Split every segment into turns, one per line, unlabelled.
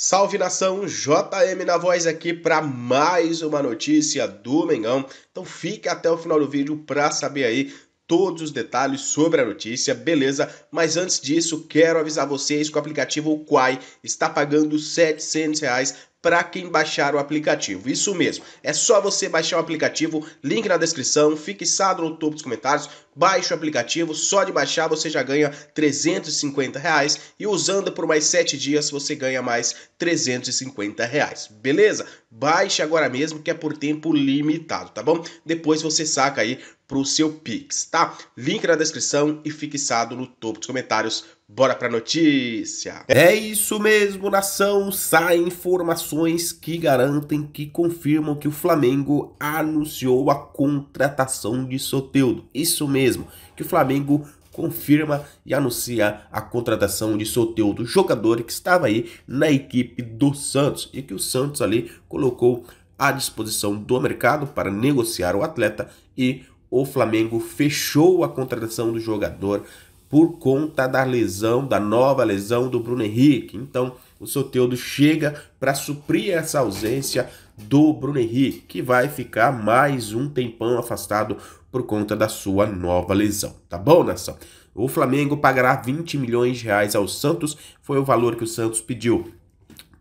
Salve nação, JM na voz aqui para mais uma notícia do Mengão. Então fique até o final do vídeo para saber aí todos os detalhes sobre a notícia, beleza? Mas antes disso, quero avisar vocês que o aplicativo Quai está pagando R$ 700 reais para quem baixar o aplicativo. Isso mesmo, é só você baixar o aplicativo, link na descrição, fixado no topo dos comentários. Baixe o aplicativo, só de baixar você já ganha 350 reais e usando por mais 7 dias você ganha mais 350 reais, beleza? Baixe agora mesmo que é por tempo limitado, tá bom? Depois você saca aí pro seu Pix, tá? Link na descrição e fixado no topo dos comentários. Bora pra notícia! É isso mesmo, nação! Saem informações que garantem, que confirmam que o Flamengo anunciou a contratação de Soteudo. Isso mesmo mesmo que o Flamengo confirma e anuncia a contratação de Soteudo, jogador que estava aí na equipe do Santos e que o Santos ali colocou à disposição do mercado para negociar o atleta e o Flamengo fechou a contratação do jogador por conta da lesão, da nova lesão do Bruno Henrique. Então, o Soteudo chega para suprir essa ausência do Bruno Henrique, que vai ficar mais um tempão afastado por conta da sua nova lesão. Tá bom, nação? O Flamengo pagará 20 milhões de reais ao Santos, foi o valor que o Santos pediu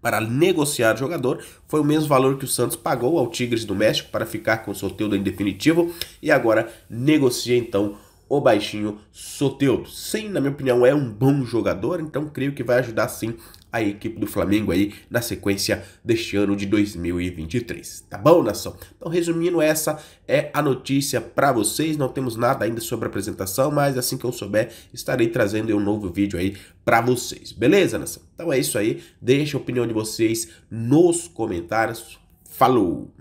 para negociar o jogador. Foi o mesmo valor que o Santos pagou ao Tigres do México para ficar com o sorteio em definitivo e agora negocia então o baixinho Soteudo. Sim, na minha opinião, é um bom jogador, então creio que vai ajudar sim a equipe do Flamengo aí na sequência deste ano de 2023. Tá bom, nação? Então, resumindo, essa é a notícia para vocês. Não temos nada ainda sobre a apresentação, mas assim que eu souber, estarei trazendo um novo vídeo aí para vocês. Beleza, nação? Então é isso aí. Deixa a opinião de vocês nos comentários. Falou!